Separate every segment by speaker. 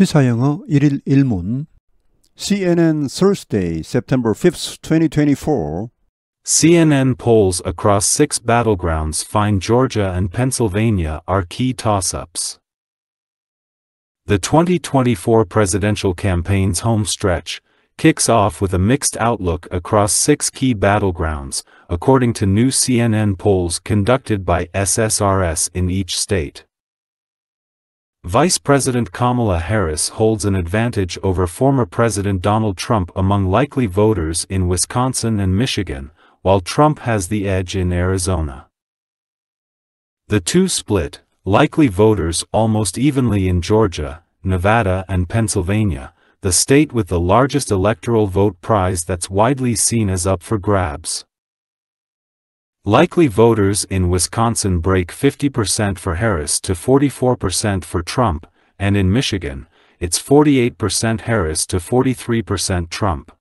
Speaker 1: 시사영어 1일 1문
Speaker 2: CNN Thursday, September 5, 2024 CNN polls across six battlegrounds find Georgia and Pennsylvania are key toss-ups. The 2024 presidential campaign's homestretch kicks off with a mixed outlook across six key battlegrounds, according to new CNN polls conducted by SSRS in each state. Vice President Kamala Harris holds an advantage over former President Donald Trump among likely voters in Wisconsin and Michigan, while Trump has the edge in Arizona. The two split, likely voters almost evenly in Georgia, Nevada and Pennsylvania, the state with the largest electoral vote prize that's widely seen as up for grabs. Likely voters in Wisconsin break 50% for Harris to 44% for Trump, and in Michigan, it's 48% Harris to 43% Trump.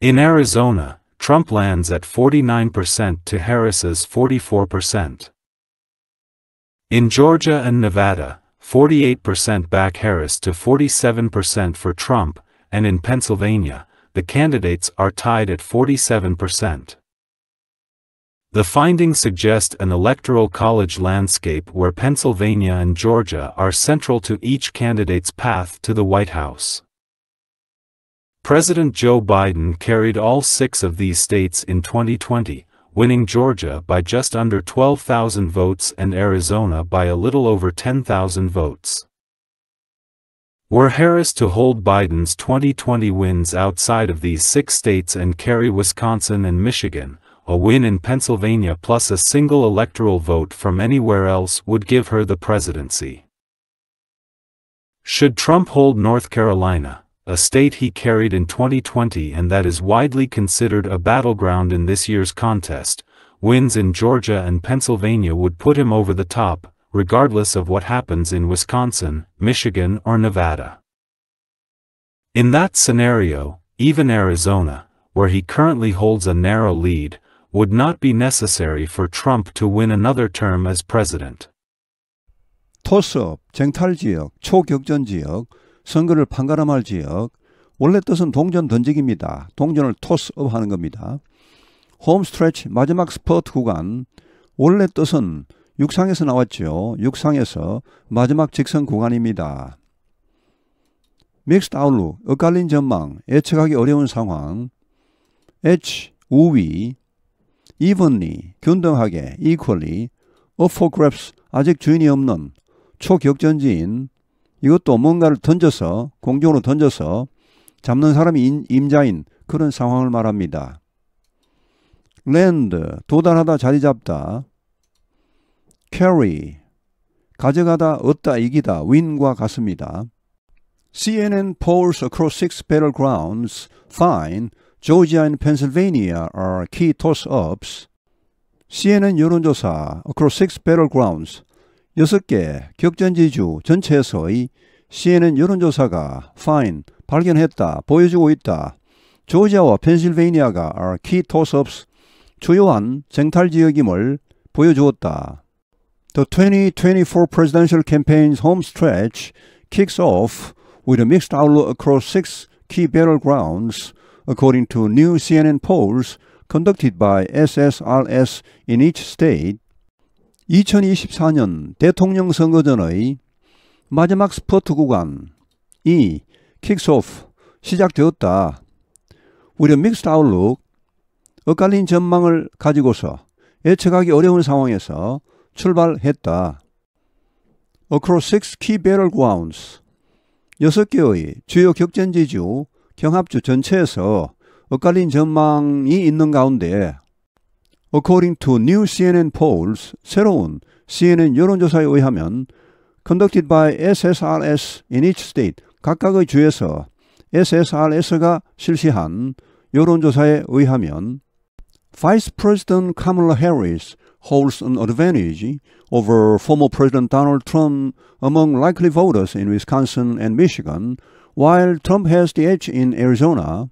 Speaker 2: In Arizona, Trump lands at 49% to Harris's 44%. In Georgia and Nevada, 48% back Harris to 47% for Trump, and in Pennsylvania, the candidates are tied at 47%. The findings suggest an electoral college landscape where Pennsylvania and Georgia are central to each candidate's path to the White House. President Joe Biden carried all six of these states in 2020, winning Georgia by just under 12,000 votes and Arizona by a little over 10,000 votes. Were Harris to hold Biden's 2020 wins outside of these six states and carry Wisconsin and Michigan, a win in Pennsylvania plus a single electoral vote from anywhere else would give her the presidency. Should Trump hold North Carolina, a state he carried in 2020 and that is widely considered a battleground in this year's contest, wins in Georgia and Pennsylvania would put him over the top, regardless of what happens in Wisconsin, Michigan or Nevada. In that scenario, even Arizona, where he currently holds a narrow lead, would not be necessary for Trump to win another term as president.
Speaker 1: 토스업, 쟁탈 지역, 초격전 지역, 선거를 판가름할 지역, 원래 뜻은 동전 던지기입니다. 동전을 토스업 하는 겁니다. 홈스트레치 마지막 스퍼트 구간, 원래 뜻은 육상에서 나왔죠. 육상에서 마지막 직선 구간입니다. 믹스 아웃룩, 엇갈린 전망, 예측하기 어려운 상황, H, 우위, evenly, 균등하게, equally, u for grabs, 아직 주인이 없는 초격전지인 이것도 뭔가를 던져서 공중으로 던져서 잡는 사람이 인, 임자인 그런 상황을 말합니다. land 도달하다 자리 잡다 carry 가져가다 얻다 이기다 win과 같습니다. CNN polls across six battlegrounds find Georgia and Pennsylvania are key toss-ups. CNN 여론조사 Across Six Battlegrounds 6개 격전지주 전체에서의 CNN 여론조사가 Fine, 발견했다, 보여주고 있다. 조지아와 펜실베이니아가 are key toss-ups, 주요한 쟁탈지역임을 보여주었다. The 2024 presidential campaign's home stretch kicks off with a mixed outlook across six key battlegrounds – according to new CNN polls conducted by SSRS in each state, 2024년 대통령 선거 전의 마지막 스포트 구간 이 킥스오프 시작되었다. 우려 믹스드 아웃룩 엇갈린 전망을 가지고서 예측하기 어려운 상황에서 출발했다. Across six key battle grounds 6개의 주요 격전지주 경합주 전체에서 엇갈린 전망이 있는 가운데 According to new CNN polls, 새로운 CNN 여론조사에 의하면 conducted by SSRS in each state, 각각의 주에서 SSRS가 실시한 여론조사에 의하면 Vice President Kamala Harris holds an advantage over former President Donald Trump among likely voters in Wisconsin and Michigan While Trump has the edge in Arizona,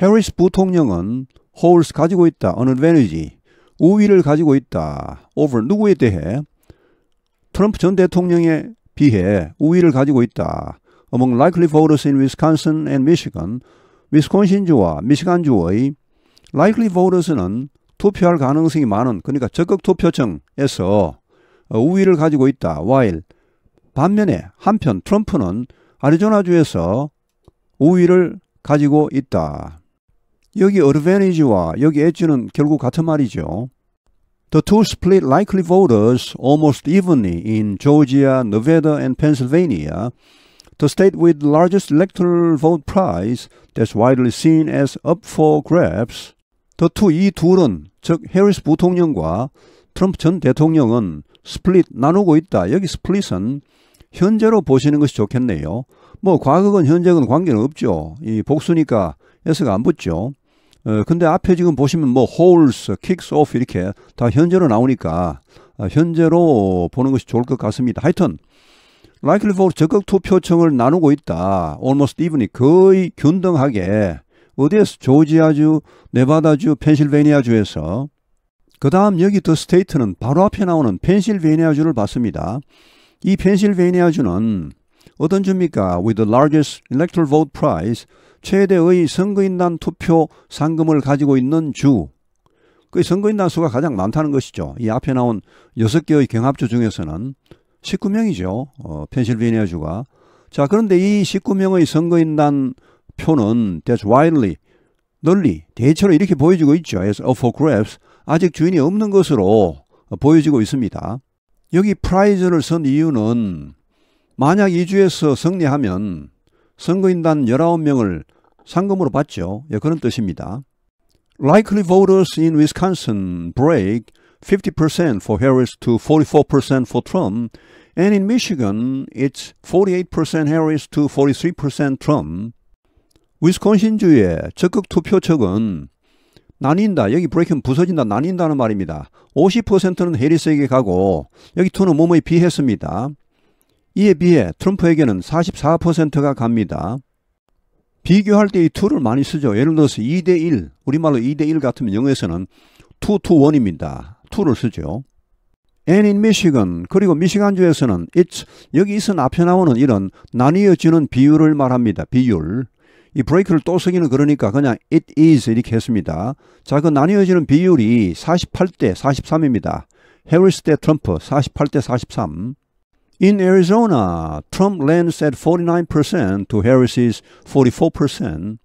Speaker 1: 해리스 부통령은 holds 가지고 있다, an advantage, 우위를 가지고 있다, over 누구에 대해 트럼프 전 대통령에 비해 우위를 가지고 있다. among likely voters in Wisconsin and Michigan, 위스콘신주와 미시간주의 likely voters는 투표할 가능성이 많은 그러니까 적극 투표층에서 우위를 가지고 있다. while 반면에 한편 트럼프는 아리조나주에서 우위를 가지고 있다. 여기 어드밴티지와 여기 엣지는 결국 같은 말이죠. The two split likely voters almost evenly in Georgia, Nevada, and Pennsylvania. The state with the largest electoral vote prize that's widely seen as up for grabs. The two, 이 둘은 즉 해리스 부통령과 트럼프 전 대통령은 스플릿 나누고 있다. 여기 스플릿은 현재로 보시는 것이 좋겠네요. 뭐 과거건 현재건 관계는 없죠. 이 복수니까 S가 안 붙죠. 어, 근데 앞에 지금 보시면 뭐 holes, kicks off 이렇게 다 현재로 나오니까 어, 현재로 보는 것이 좋을 것 같습니다. 하여튼 likely for 적극 투표청을 나누고 있다. almost e v e n l 거의 균등하게 어디에서 조지아주, 네바다주, 펜실베니아주에서 그 다음 여기 더 스테이트는 바로 앞에 나오는 펜실베니아주를 봤습니다. 이 펜실베이니아주는 어떤 주입니까? With the largest electoral vote prize, 최대의 선거인단 투표 상금을 가지고 있는 주. 그 선거인단 수가 가장 많다는 것이죠. 이 앞에 나온 6개의 경합주 중에서는 19명이죠. 어, 펜실베이니아 주가. 자, 그런데 이 19명의 선거인단 표는 that's widely, 널리, 대체로 이렇게 보여지고 있죠. as for grabs, 아직 주인이 없는 것으로 보여지고 있습니다. 여기 프라이즈를 쓴 이유는 만약 이주에서 승리하면 선거인단 19명을 상금으로 받죠. 예, 그런 뜻입니다. Likely voters in Wisconsin break 50% for Harris to 44% for Trump, and in Michigan it's 48% Harris to 43% Trump. 위스콘신주의 적극 투표척은 나뉜다. 여기 브레이크는 부서진다. 나뉜다는 말입니다. 50%는 해리스에게 가고 여기 2는 몸에 비했습니다. 이에 비해 트럼프에게는 44%가 갑니다. 비교할 때 이 2를 많이 쓰죠. 예를 들어서 2대1, 우리말로 2대1 같으면 영어에서는 2, 2, 1입니다. 2를 쓰죠. and in Michigan 그리고 미시간주에서는 it's 여기서 앞에 나오는 이런 나뉘어지는 비율을 말합니다. 비율. 이 브레이크를 또 쓰기는 그러니까 그냥 it is 이렇게 했습니다. 자, 그 나뉘어지는 비율이 48대 43입니다. 해리스 대 트럼프 48대 43. In Arizona, Trump lands at 49% to Harris's 44%.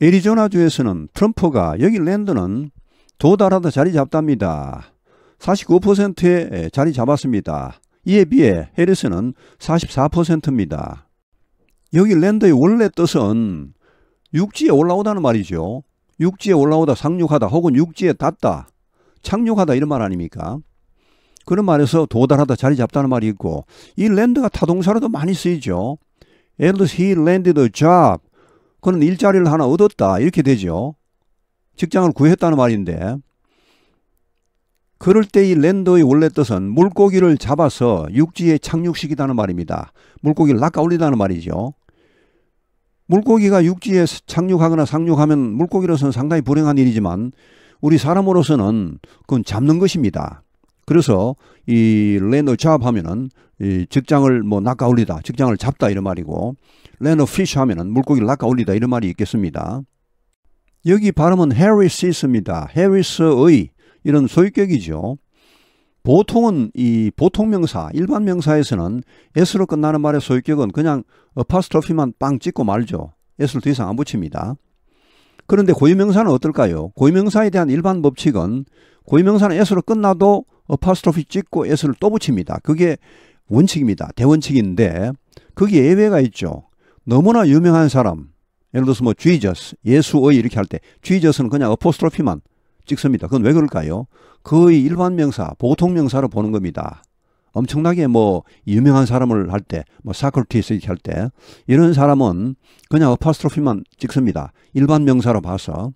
Speaker 1: 애리조나주에서는 트럼프가 여기 랜드는 도달하다 자리 잡답니다. 49%에 자리 잡았습니다. 이에 비해 해리스는 44%입니다. 여기 랜더의 원래 뜻은 육지에 올라오다는 말이죠. 육지에 올라오다 상륙하다 혹은 육지에 닿다 착륙하다 이런 말 아닙니까? 그런 말에서 도달하다 자리 잡다는 말이 있고 이 랜드가 타동사로도 많이 쓰이죠. 예를 들어서 he landed a job. 그는 일자리를 하나 얻었다 이렇게 되죠. 직장을 구했다는 말인데 그럴 때 이 랜더의 원래 뜻은 물고기를 잡아서 육지에 착륙시키다는 말입니다. 물고기를 낚아 올리다는 말이죠. 물고기가 육지에 착륙하거나 상륙하면 물고기로서는 상당히 불행한 일이지만 우리 사람으로서는 그건 잡는 것입니다. 그래서 이 랜어 잡하면은 이 직장을 뭐 낚아 올리다, 직장을 잡다 이런 말이고 랜어 피쉬 하면은 물고기를 낚아 올리다 이런 말이 있겠습니다. 여기 발음은 해리시스입니다. 해리스의 이런 소유격이죠. 보통은 이 보통 명사, 일반 명사에서는 s로 끝나는 말의 소유격은 그냥 파스터피만 빵 찍고 말죠. s를 더 이상 안 붙입니다. 그런데 고유명사는 어떨까요? 고유명사에 대한 일반 법칙은 고유명사는 s로 끝나도 파스터피 찍고 s를 또 붙입니다. 그게 원칙입니다. 대원칙인데 그게 예외가 있죠. 너무나 유명한 사람, 예를 들어서 뭐 Jesus, 예수의 이렇게 할때 Jesus 는 그냥 어포스트로피만 찍습니다. 그건 왜 그럴까요? 거의 일반 명사, 보통 명사로 보는 겁니다. 엄청나게 뭐 유명한 사람을 할 때, 뭐 사클티스 이렇게 할때 이런 사람은 그냥 어파스트로피만 찍습니다. 일반 명사로 봐서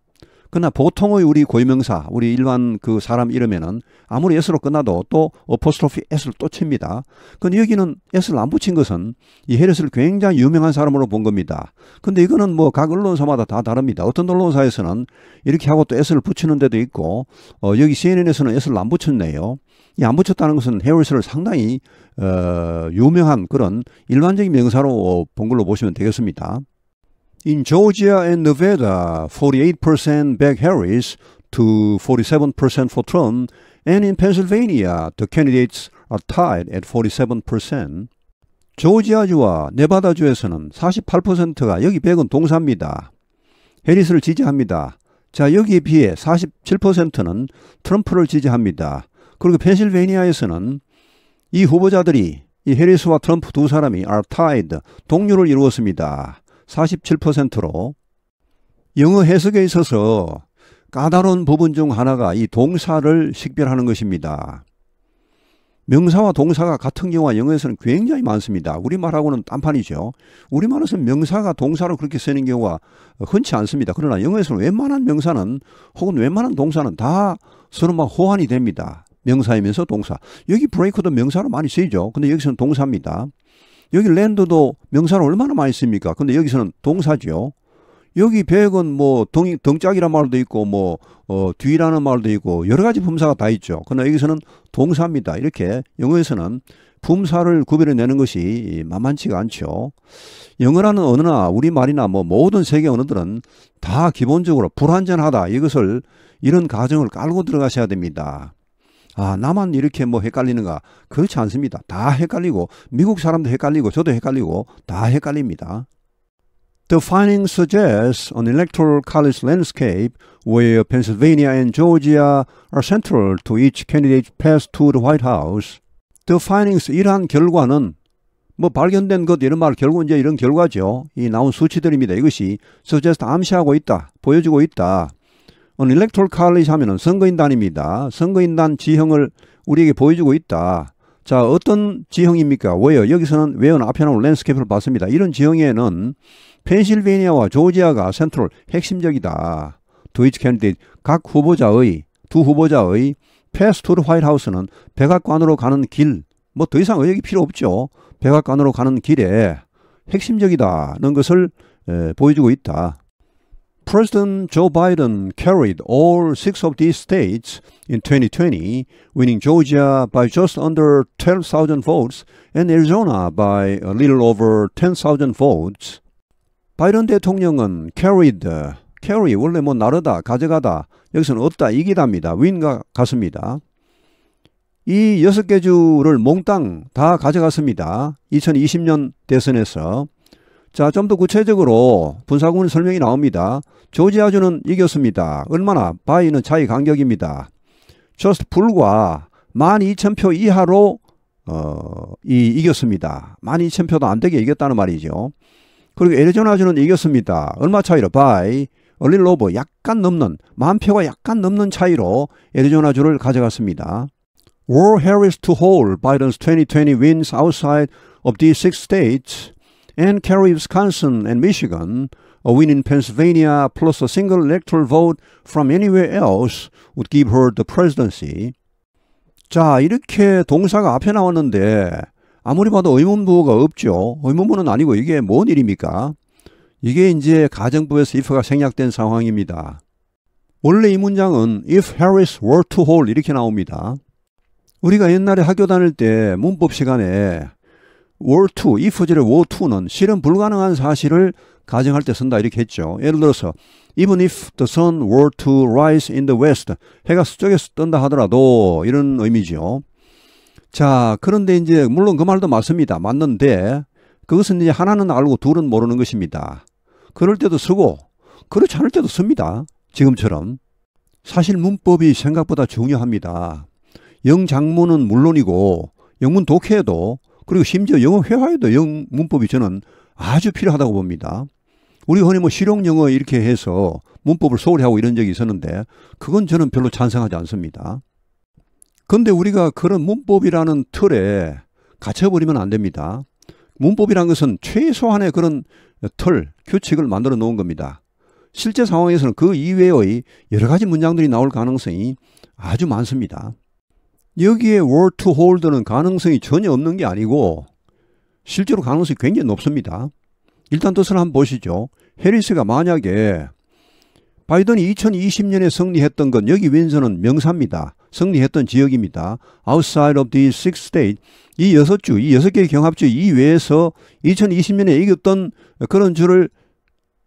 Speaker 1: 그러나 보통의 우리 고유명사, 우리 일반 그 사람 이름에는 아무리 s로 끝나도 또 어퍼스트로피 s를 또 칩니다. 근데 여기는 s를 안 붙인 것은 이 헤레스를 굉장히 유명한 사람으로 본 겁니다. 근데 이거는 뭐 각 언론사마다 다 다릅니다. 어떤 언론사에서는 이렇게 하고 또 s를 붙이는 데도 있고 어, 여기 CNN에서는 s를 안 붙였네요. 이 안 붙였다는 것은 헤럴스를 상당히 어, 유명한 그런 일반적인 명사로 본 걸로 보시면 되겠습니다. In Georgia and Nevada, 48% back Harris to 47% for Trump, and in Pennsylvania, the candidates are tied at 47%. 조지아주와 네바다주에서는 48%가 여기 백은 동사입니다. 해리스를 지지합니다. 자, 여기에 비해 47%는 트럼프를 지지합니다. 그리고 펜실베니아에서는 이 후보자들이 이 해리스와 트럼프 두 사람이 are tied, 동률을 이루었습니다. 47%로 영어 해석에 있어서 까다로운 부분 중 하나가 이 동사를 식별하는 것입니다. 명사와 동사가 같은 경우가 영어에서는 굉장히 많습니다. 우리말하고는 딴판이죠. 우리말에서는 명사가 동사로 그렇게 쓰는 경우가 흔치 않습니다. 그러나 영어에서는 웬만한 명사는 혹은 웬만한 동사는 다 서로 막 호환이 됩니다. 명사이면서 동사. 여기 브레이크도 명사로 많이 쓰이죠. 근데 여기서는 동사입니다. 여기 랜드도 명사는 얼마나 많이 씁니까? 근데 여기서는 동사죠. 여기 백은 뭐 동, 덩짝이라는 말도 있고 뭐 어, 뒤라는 말도 있고 여러 가지 품사가 다 있죠. 그러나 여기서는 동사입니다. 이렇게 영어에서는 품사를 구별해 내는 것이 만만치가 않죠. 영어라는 언어나 우리말이나 뭐 모든 세계 언어들은 다 기본적으로 불완전하다. 이것을 이런 가정을 깔고 들어가셔야 됩니다. 아, 나만 이렇게 뭐 헷갈리는가? 그렇지 않습니다. 다 헷갈리고, 미국 사람도 헷갈리고, 저도 헷갈리고, 다 헷갈립니다. The findings suggest an electoral college landscape where Pennsylvania and Georgia are central to each candidate's path to the White House. The findings 이러한 결과는 뭐 발견된 것 이런 말 결국 이제 이런 결과죠. 이 나온 수치들입니다. 이것이 suggest 암시하고 있다. 보여주고 있다. 오늘 일렉톨 칼리지 하면은 선거인단입니다. 선거인단 지형을 우리에게 보여주고 있다. 자, 어떤 지형입니까? 왜요? 여기서는 외연 앞에 나온 랜스케이프를 봤습니다. 이런 지형에는 펜실베니아와 조지아가 센트럴 핵심적이다. 도이치 캔디데각 후보자의 두 후보자의 패스트로 화이트하우스는 백악관으로 가는 길, 뭐 더 이상 의역이 필요 없죠. 백악관으로 가는 길에 핵심적이다는 것을 에, 보여주고 있다. President Joe Biden carried all six of these states in 2020, winning Georgia by just under 1 0 0 0 0 votes and Arizona by a little over 10,000 votes. 바이든 대통령은 carried, carry 원래 뭐 나르다, 가져가다, 여기서는 얻다, 이기답니다. win과 같습니다. 이 여섯 개 주를 몽땅 다 가져갔습니다. 2020년 대선에서. 자, 좀 더 구체적으로 분사구문 설명이 나옵니다. 조지아주는 이겼습니다. 얼마나? 바이는 차이 간격입니다. 저스트 불과 12,000표 이하로 어, 이, 이겼습니다. 12,000표도 안 되게 이겼다는 말이죠. 그리고 에리조나주는 이겼습니다. 얼마 차이로? 바이 얼릴 로버 약간 넘는 만 표가 약간 넘는 차이로 에리조나주를 가져갔습니다. War Harris to hold Biden's 2020 wins outside of these six states and carry Wisconsin and Michigan, a win in Pennsylvania plus a single electoral vote from anywhere else would give her the presidency. 자, 이렇게 동사가 앞에 나왔는데 아무리 봐도 의문부호가 없죠. 의문부는 아니고 이게 뭔 일입니까? 이게 이제 가정부에서 if가 생략된 상황입니다. 원래 이 문장은 if Harris were to hold 이렇게 나옵니다. 우리가 옛날에 학교 다닐 때 문법 시간에 월 a r to, 이 소절의 워 a 는 실은 불가능한 사실을 가정할 때 쓴다 이렇게 했죠. 예를 들어서 even if the sun were to rise in the west, 해가 서쪽에서 뜬다 하더라도 이런 의미죠. 자, 그런데 이제 물론 그 말도 맞습니다. 맞는데 그것은 이제 하나는 알고 둘은 모르는 것입니다. 그럴 때도 쓰고 그렇지 않을 때도 씁니다. 지금처럼. 사실 문법이 생각보다 중요합니다. 영장문은 물론이고 영문 독해도 그리고 심지어 영어 회화에도 영 문법이 저는 아주 필요하다고 봅니다. 우리 흔히 뭐 실용 영어 이렇게 해서 문법을 소홀히 하고 이런 적이 있었는데 그건 저는 별로 찬성하지 않습니다. 그런데 우리가 그런 문법이라는 틀에 갇혀버리면 안 됩니다. 문법이란 것은 최소한의 그런 틀, 규칙을 만들어 놓은 겁니다. 실제 상황에서는 그 이외의 여러 가지 문장들이 나올 가능성이 아주 많습니다. 여기에 월 투 홀드는 가능성이 전혀 없는 게 아니고 실제로 가능성이 굉장히 높습니다. 일단 뜻을 한번 보시죠. 해리스가 만약에 바이든이 2020년에 승리했던 건 여기 윈서는 명사입니다. 승리했던 지역입니다. Outside of the six s t a t e 이 여섯 주, 이 여섯 개의 경합주 이외에서 2020년에 이겼던 그런 주를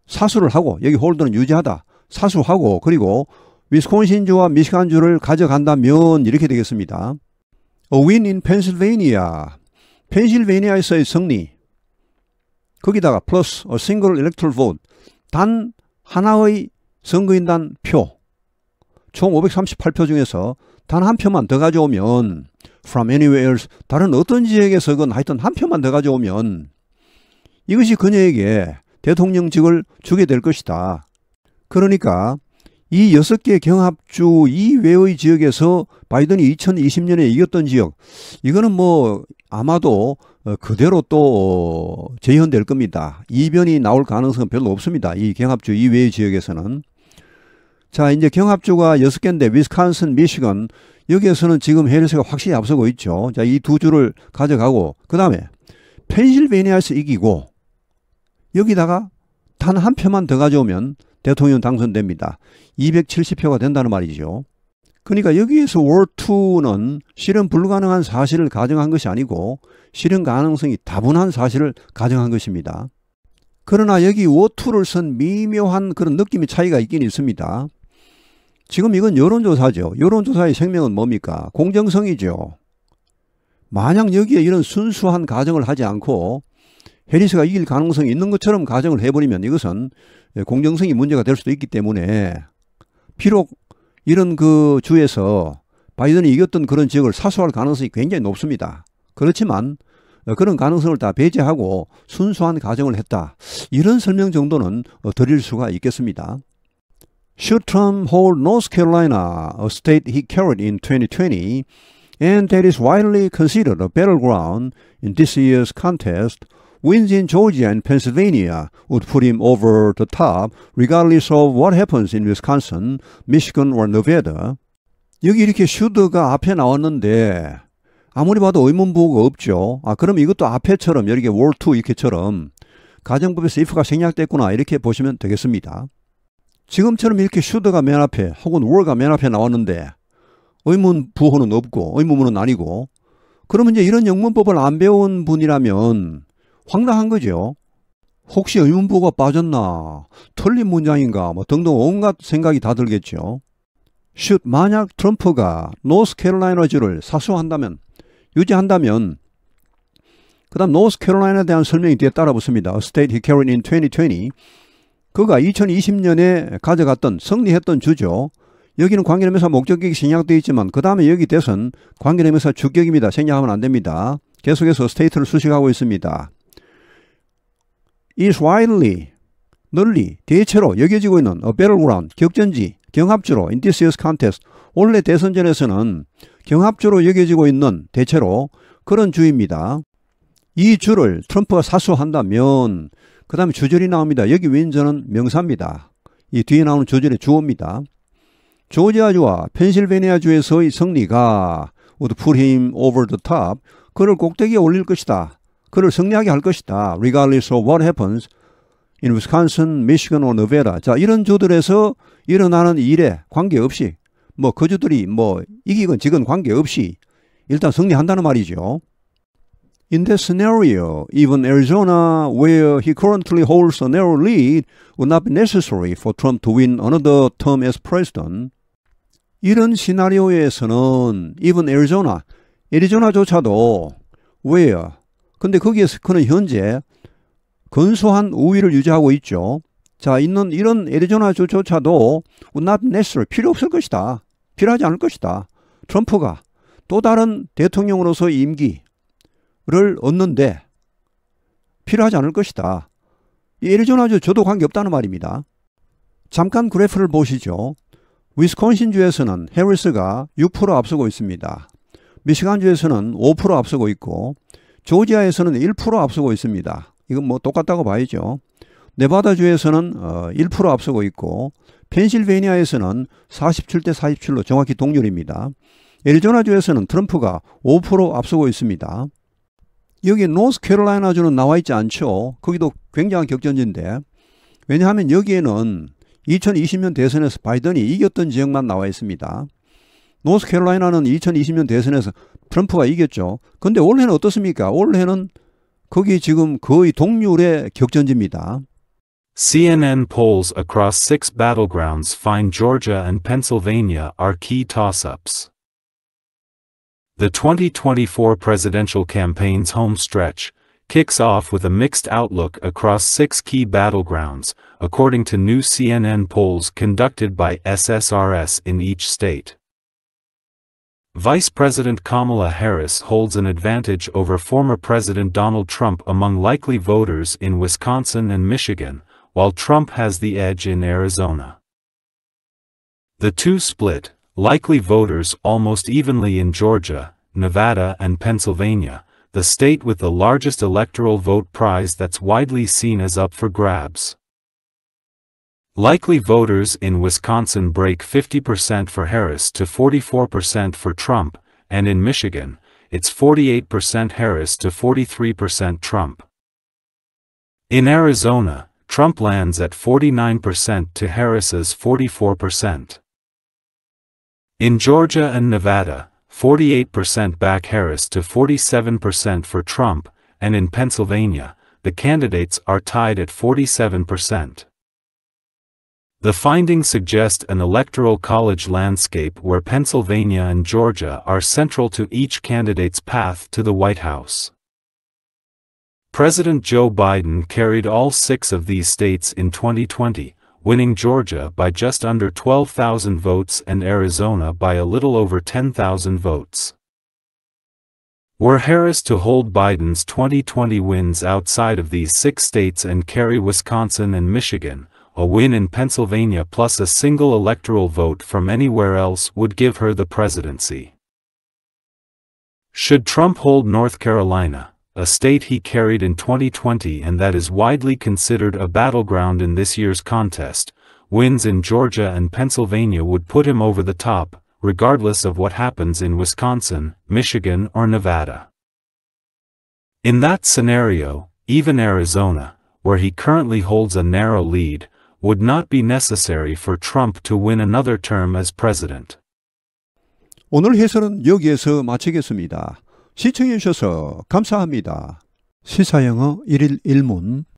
Speaker 1: 사수를 하고 여기 홀드는 유지하다 사수하고 그리고 위스콘신주와 미시간주를 가져간다면 이렇게 되겠습니다. A win in Pennsylvania. 펜실베니아에서의 승리. 거기다가 플러스 a single electoral vote. 단 하나의 선거인단 표. 총 538표 중에서 단 한 표만 더 가져오면 from anywhere else 다른 어떤 지역에서건 하여튼 한 표만 더 가져오면 이것이 그녀에게 대통령직을 주게 될 것이다. 그러니까 이 여섯 개 경합주 이외의 지역에서 바이든이 2020년에 이겼던 지역, 이거는 뭐 아마도 어, 그대로 또 어, 재현될 겁니다. 이변이 나올 가능성은 별로 없습니다. 이 경합주 이외의 지역에서는. 자, 이제 경합주가 여섯 개인데 위스콘슨, 미시건 여기에서는 지금 헤리스가 확실히 앞서고 있죠. 자, 이 두 주를 가져가고 그다음에 펜실베니아에서 이기고 여기다가 단한 표만 더 가져오면 대통령 당선됩니다. 270표가 된다는 말이죠. 그러니까 여기에서 월2는 실현 불가능한 사실을 가정한 것이 아니고 실현 가능성이 다분한 사실을 가정한 것입니다. 그러나 여기 워2를 쓴 미묘한 그런 느낌의 차이가 있긴 있습니다. 지금 이건 여론조사죠. 여론조사의 생명은 뭡니까? 공정성이죠. 만약 여기에 이런 순수한 가정을 하지 않고 해리스가 이길 가능성이 있는 것처럼 가정을 해버리면 이것은 예, 공정성이 문제가 될 수도 있기 때문에 비록 이런 그 주에서 바이든이 이겼던 그런 지역을 사수할 가능성이 굉장히 높습니다. 그렇지만 어, 그런 가능성을 다 배제하고 순수한 가정을 했다. 이런 설명 정도는 어, 드릴 수가 있겠습니다. Shortram Hall, North Carolina, a state he carried in 2020, and that is widely considered a battleground in this year's contest, Winds in Georgia and Pennsylvania would put him over the top regardless of what happens in Wisconsin, Michigan or Nevada. 여기 이렇게 should가 앞에 나왔는데 아무리 봐도 의문부호가 없죠. 아 그럼 이것도 앞에처럼 여기 war to 이렇게처럼 가정법에서 if가 생략됐구나 이렇게 보시면 되겠습니다. 지금처럼 이렇게 should가 맨 앞에 혹은 were가 맨 앞에 나왔는데 의문 부호는 없고 의문문은 아니고 그러면 이제 이런 영문법을 안 배운 분이라면 황당한 거죠. 혹시 의문부가 빠졌나, 틀린 문장인가, 뭐 등등 온갖 생각이 다 들겠죠. 슛, 만약 트럼프가 노스캐롤라이나주를 사수한다면, 유지한다면, 그 다음 노스캐롤라이나에 대한 설명이 뒤에 따라 붙습니다. State he carried in 2020. 그가 2020년에 가져갔던, 승리했던 주죠. 여기는 관계대명사 목적격이 생략되어 있지만 그 다음에 여기 대선 관계대명사 주격입니다. 생략하면 안 됩니다. 계속해서 스테이트를 수식하고 있습니다. is widely 널리 대체로 여겨지고 있는 a battleground 격전지 경합주로 in this year's contest 올해 대선전에서는 경합주로 여겨지고 있는 대체로 그런 주입니다. 이 주를 트럼프가 사수한다면 그 다음에 주절이 나옵니다. 여기 윈저는 명사입니다. 이 뒤에 나오는 주절의 주어입니다. 조지아주와 펜실베니아주에서의 승리가 would put him over the top 그를 꼭대기에 올릴 것이다. 그를 승리하게 할 것이다. Regardless of what happens in Wisconsin, Michigan or Nevada. 자, 이런 주들에서 일어나는 일에 관계없이 뭐그 주들이 뭐 이기건 지건 관계없이 일단 승리한다는 말이죠. In that scenario, even Arizona, where he currently holds a narrow lead, would not be necessary for Trump to win another term as president. 이런 시나리오에서는 even Arizona, 애리조나조차도 where 근데 거기에서 그는 현재 건소한 우위를 유지하고 있죠. 자, 있는 이런 애리조나주조차도 not necessary, 필요 없을 것이다. 필요하지 않을 것이다. 트럼프가 또 다른 대통령으로서 임기를 얻는데 필요하지 않을 것이다. 이 애리조나주 저도 관계없다는 말입니다. 잠깐 그래프를 보시죠. 위스콘신주에서는 해리스가 6% 앞서고 있습니다. 미시간주에서는 5% 앞서고 있고 조지아에서는 1% 앞서고 있습니다. 이건 뭐 똑같다고 봐야죠. 네바다주에서는 1% 어, 앞서고 있고 펜실베니아에서는 47대 47로 정확히 동률입니다. 애리조나주에서는 트럼프가 5% 앞서고 있습니다. 여기 노스캐롤라이나주는 나와 있지 않죠. 거기도 굉장한 격전지인데 왜냐하면 여기에는 2020년 대선에서 바이든이 이겼던 지역만 나와 있습니다. 노스캐롤라이나는 2020년 대선에서 트럼프가 이겼죠. 근데 올해는 어떻습니까? 올해는 거기 지금 거의 동률의 격전지입니다.
Speaker 2: CNN polls across six battlegrounds find Georgia and Pennsylvania are key toss-ups. The 2024 presidential campaign's home stretch kicks off with a mixed outlook across six key battlegrounds, according to new CNN polls conducted by SSRS in each state. Vice President Kamala Harris holds an advantage over former President Donald Trump among likely voters in Wisconsin and Michigan, while Trump has the edge in Arizona. The two split, likely voters almost evenly in Georgia, Nevada and Pennsylvania, the state with the largest electoral vote prize that's widely seen as up for grabs. Likely voters in Wisconsin break 50% for Harris to 44% for Trump, and in Michigan, it's 48% Harris to 43% Trump. In Arizona, Trump lands at 49% to Harris's 44%. In Georgia and Nevada, 48% back Harris to 47% for Trump, and in Pennsylvania, the candidates are tied at 47%. The findings suggest an electoral college landscape where Pennsylvania and Georgia are central to each candidate's path to the White House. President Joe Biden carried all six of these states in 2020, winning Georgia by just under 12,000 votes and Arizona by a little over 10,000 votes. Were Harris to hold Biden's 2020 wins outside of these six states and carry Wisconsin and Michigan, a win in Pennsylvania plus a single electoral vote from anywhere else would give her the presidency. Should Trump hold North Carolina, a state he carried in 2020 and that is widely considered a battleground in this year's contest, wins in Georgia and Pennsylvania would put him over the top, regardless of what happens in Wisconsin, Michigan or Nevada. In that scenario, even Arizona, where he currently holds a narrow lead, would not be necessary for Trump to win
Speaker 1: another term as president. 오늘 해설은 여기에서 마치겠습니다. 시청해 주셔서 감사합니다. 시사영어 1일 1문